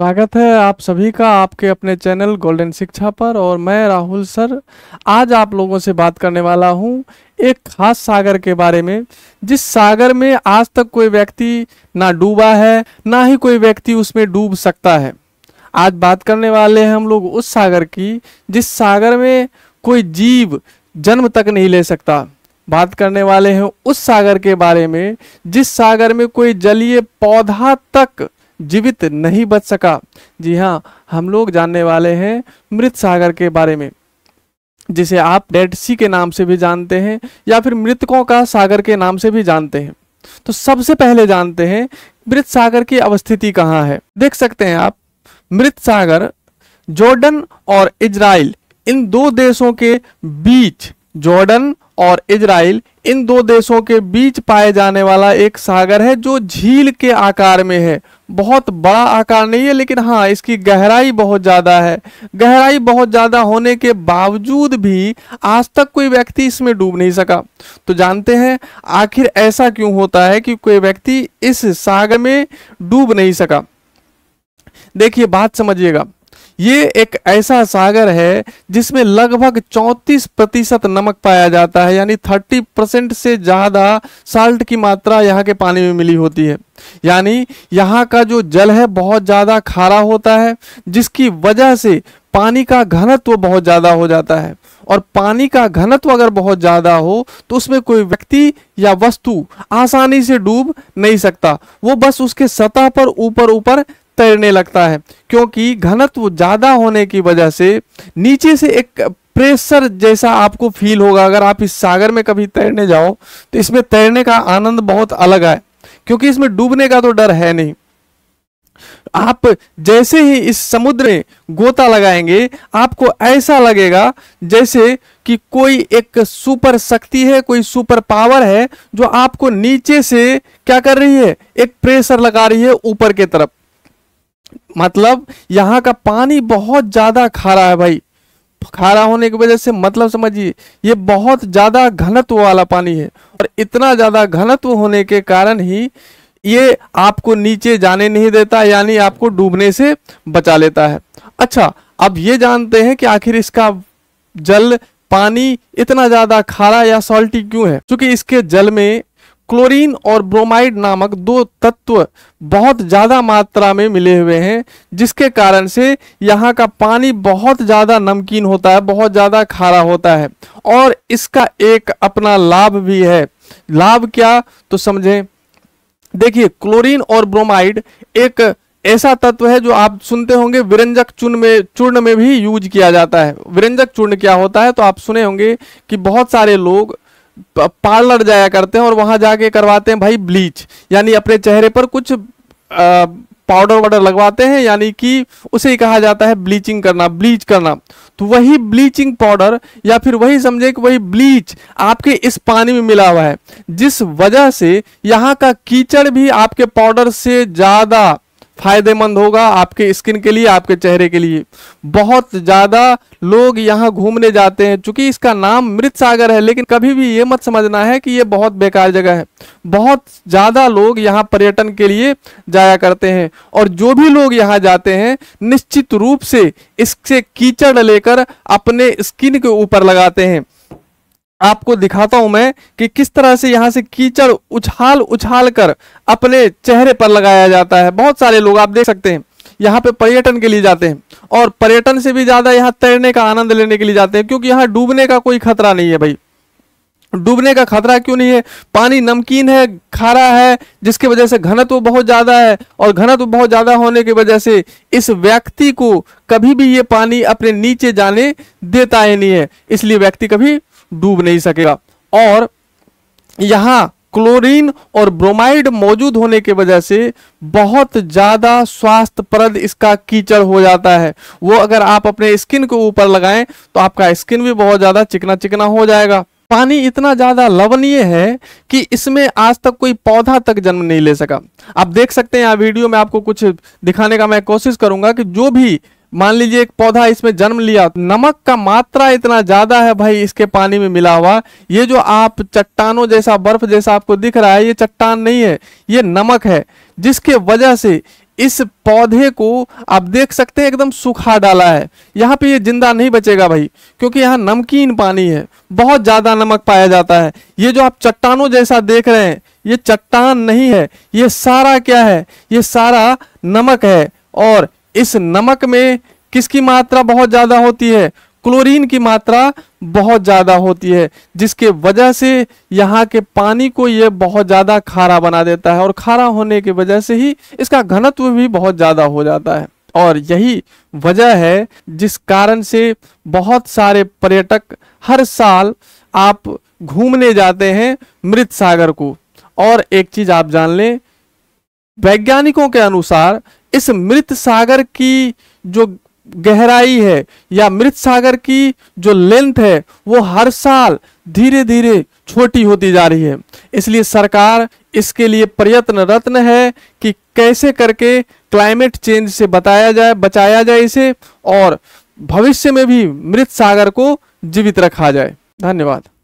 स्वागत है आप सभी का आपके अपने चैनल गोल्डन शिक्षा पर और मैं राहुल सर आज आप लोगों से बात करने वाला हूं एक खास सागर के बारे में जिस सागर में आज तक कोई व्यक्ति ना डूबा है ना ही कोई व्यक्ति उसमें डूब सकता है आज बात करने वाले हैं हम लोग उस सागर की जिस सागर में कोई जीव जन्म तक नहीं ले सकता बात करने वाले हैं उस सागर के बारे में जिस सागर में कोई जलीय पौधा तक जीवित नहीं बच सका जी हाँ हम लोग जानने वाले हैं मृत सागर के बारे में जिसे आप डेड सी के नाम से भी जानते हैं या फिर मृतकों का सागर के नाम से भी जानते हैं तो सबसे पहले जानते हैं मृत सागर की अवस्थिति कहाँ है देख सकते हैं आप मृत सागर जॉर्डन और इजराइल इन दो देशों के बीच जॉर्डन और इजराइल इन दो देशों के बीच पाए जाने वाला एक सागर है जो झील के आकार में है बहुत बड़ा आकार नहीं है लेकिन हाँ इसकी गहराई बहुत ज़्यादा है गहराई बहुत ज़्यादा होने के बावजूद भी आज तक कोई व्यक्ति इसमें डूब नहीं सका तो जानते हैं आखिर ऐसा क्यों होता है कि कोई व्यक्ति इस सागर में डूब नहीं सका देखिए बात समझिएगा ये एक ऐसा सागर है जिसमें लगभग 34 प्रतिशत नमक पाया जाता है यानी 30 परसेंट से ज़्यादा साल्ट की मात्रा यहाँ के पानी में मिली होती है यानी यहाँ का जो जल है बहुत ज़्यादा खारा होता है जिसकी वजह से पानी का घनत्व बहुत ज़्यादा हो जाता है और पानी का घनत्व अगर बहुत ज़्यादा हो तो उसमें कोई व्यक्ति या वस्तु आसानी से डूब नहीं सकता वो बस उसके सतह पर ऊपर ऊपर तैरने लगता है क्योंकि घनत्व ज़्यादा होने की वजह से नीचे से एक प्रेशर जैसा आपको फील होगा अगर आप इस सागर में कभी तैरने जाओ तो इसमें तैरने का आनंद बहुत अलग है क्योंकि इसमें डूबने का तो डर है नहीं आप जैसे ही इस समुद्र में गोता लगाएंगे आपको ऐसा लगेगा जैसे कि कोई एक सुपर शक्ति है कोई सुपर पावर है जो आपको नीचे से क्या कर रही है एक प्रेशर लगा रही है ऊपर की तरफ मतलब यहाँ का पानी बहुत ज़्यादा खारा है भाई खारा होने की वजह से मतलब समझिए ये बहुत ज़्यादा घनत्व वाला पानी है और इतना ज़्यादा घनत्व होने के कारण ही ये आपको नीचे जाने नहीं देता यानी आपको डूबने से बचा लेता है अच्छा अब ये जानते हैं कि आखिर इसका जल पानी इतना ज़्यादा खारा या सॉल्टी क्यों है क्योंकि इसके जल में क्लोरीन और ब्रोमाइड नामक दो तत्व बहुत ज़्यादा मात्रा में मिले हुए हैं जिसके कारण से यहाँ का पानी बहुत ज़्यादा नमकीन होता है बहुत ज़्यादा खारा होता है और इसका एक अपना लाभ भी है लाभ क्या तो समझें देखिए क्लोरीन और ब्रोमाइड एक ऐसा तत्व है जो आप सुनते होंगे विरंजक चूर्ण में चूर्ण में भी यूज किया जाता है विरंजक चूर्ण क्या होता है तो आप सुने होंगे कि बहुत सारे लोग पार्लर जाया करते हैं और वहां जाके करवाते हैं भाई ब्लीच यानी अपने चेहरे पर कुछ पाउडर वाउडर लगवाते हैं यानी कि उसे ही कहा जाता है ब्लीचिंग करना ब्लीच करना तो वही ब्लीचिंग पाउडर या फिर वही समझे कि वही ब्लीच आपके इस पानी में मिला हुआ है जिस वजह से यहाँ का कीचड़ भी आपके पाउडर से ज़्यादा फायदेमंद होगा आपके स्किन के लिए आपके चेहरे के लिए बहुत ज़्यादा लोग यहाँ घूमने जाते हैं चूंकि इसका नाम मृत सागर है लेकिन कभी भी ये मत समझना है कि ये बहुत बेकार जगह है बहुत ज़्यादा लोग यहाँ पर्यटन के लिए जाया करते हैं और जो भी लोग यहाँ जाते हैं निश्चित रूप से इससे कीचड़ लेकर अपने स्किन के ऊपर लगाते हैं आपको दिखाता हूं मैं कि किस तरह से यहाँ से कीचड़ उछाल उछाल कर अपने चेहरे पर लगाया जाता है बहुत सारे लोग आप देख सकते हैं यहाँ पे पर्यटन के लिए जाते हैं और पर्यटन से भी ज़्यादा यहाँ तैरने का आनंद लेने के लिए जाते हैं क्योंकि यहाँ डूबने का कोई खतरा नहीं है भाई डूबने का खतरा क्यों नहीं है पानी नमकीन है खारा है जिसके वजह से घनत्व बहुत ज़्यादा है और घनत्व बहुत ज़्यादा होने की वजह से इस व्यक्ति को कभी भी ये पानी अपने नीचे जाने देता ही नहीं है इसलिए व्यक्ति कभी डूब नहीं सकेगा और यहाँ क्लोरीन और ब्रोमाइड मौजूद होने के वजह से बहुत ज़्यादा स्वास्थ्यप्रद इसका कीचड़ हो जाता है वो अगर आप अपने स्किन को ऊपर लगाएं तो आपका स्किन भी बहुत ज़्यादा चिकना चिकना हो जाएगा पानी इतना ज़्यादा लवणीय है कि इसमें आज तक कोई पौधा तक जन्म नहीं ले सका आप देख सकते हैं यहाँ वीडियो में आपको कुछ दिखाने का मैं कोशिश करूंगा कि जो भी मान लीजिए एक पौधा इसमें जन्म लिया नमक का मात्रा इतना ज्यादा है भाई इसके पानी में मिला हुआ ये जो आप चट्टानों जैसा बर्फ जैसा आपको दिख रहा है ये चट्टान नहीं है ये नमक है जिसके वजह से इस पौधे को आप देख सकते हैं एकदम सूखा डाला है यहाँ पे ये जिंदा नहीं बचेगा भाई क्योंकि यहाँ नमकीन पानी है बहुत ज़्यादा नमक पाया जाता है ये जो आप चट्टानों जैसा देख रहे हैं ये चट्टान नहीं है ये सारा क्या है ये सारा नमक है और इस नमक में किसकी मात्रा बहुत ज़्यादा होती है क्लोरीन की मात्रा बहुत ज़्यादा होती है जिसके वजह से यहाँ के पानी को यह बहुत ज़्यादा खारा बना देता है और खारा होने की वजह से ही इसका घनत्व भी बहुत ज़्यादा हो जाता है और यही वजह है जिस कारण से बहुत सारे पर्यटक हर साल आप घूमने जाते हैं मृत सागर को और एक चीज़ आप जान लें वैज्ञानिकों के अनुसार इस मृत सागर की जो गहराई है या मृत सागर की जो लेंथ है वो हर साल धीरे धीरे छोटी होती जा रही है इसलिए सरकार इसके लिए प्रयत्न रत्न है कि कैसे करके क्लाइमेट चेंज से बताया जाए बचाया जाए इसे और भविष्य में भी मृत सागर को जीवित रखा जाए धन्यवाद